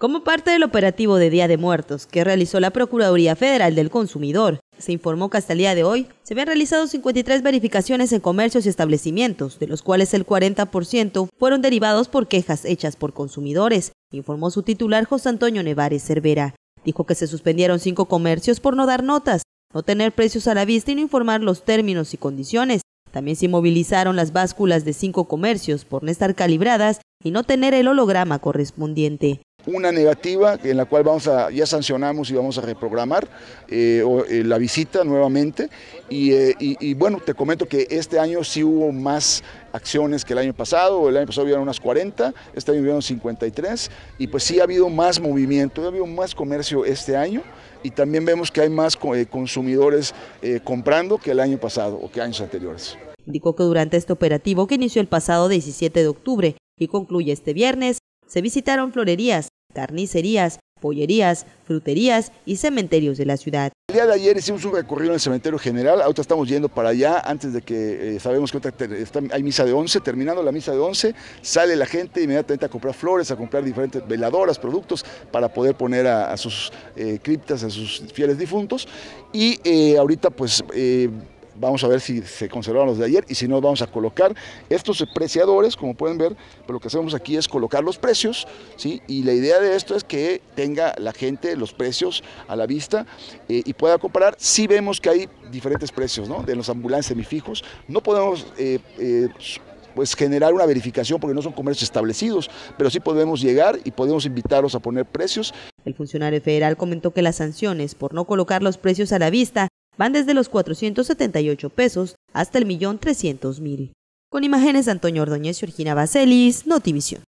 Como parte del operativo de Día de Muertos que realizó la Procuraduría Federal del Consumidor, se informó que hasta el día de hoy se habían realizado 53 verificaciones en comercios y establecimientos, de los cuales el 40% fueron derivados por quejas hechas por consumidores, informó su titular José Antonio Nevares Cervera. Dijo que se suspendieron cinco comercios por no dar notas, no tener precios a la vista y no informar los términos y condiciones. También se inmovilizaron las básculas de cinco comercios por no estar calibradas y no tener el holograma correspondiente una negativa en la cual vamos a, ya sancionamos y vamos a reprogramar eh, eh, la visita nuevamente. Eh, y, bueno, te comento que este año sí hubo más acciones que el año pasado, el año pasado hubo unas 40, este año hubieron 53 y pues sí ha habido más movimiento, ha habido más comercio este año y también vemos que hay más consumidores comprando que el año pasado o que años anteriores. Indicó que durante este operativo que inició el pasado 17 de octubre y concluye este viernes, se visitaron florerías, carnicerías, pollerías, fruterías y cementerios de la ciudad. El día de ayer hicimos un recorrido en el cementerio general, ahorita estamos yendo para allá antes de que eh, sabemos que hay misa de 11, terminando la misa de 11 sale la gente inmediatamente a comprar flores, a comprar diferentes veladoras, productos para poder poner a, sus eh, criptas, a sus fieles difuntos y eh, ahorita pues Vamos a ver si se conservaron los de ayer y si no, vamos a colocar estos preciadores, como pueden ver, lo que hacemos aquí es colocar los precios, ¿sí? Y la idea de esto es que tenga la gente los precios a la vista eh, y pueda comparar. Si vemos que hay diferentes precios, De los ambulantes semifijos, no podemos... Eh, eh, pues generar una verificación porque no son comercios establecidos, pero sí podemos llegar y podemos invitarlos a poner precios. El funcionario federal comentó que las sanciones por no colocar los precios a la vista van desde los 478 pesos hasta el millón 300 mil. Con imágenes Antonio Ordóñez y Orgina Baselis, Notivisión.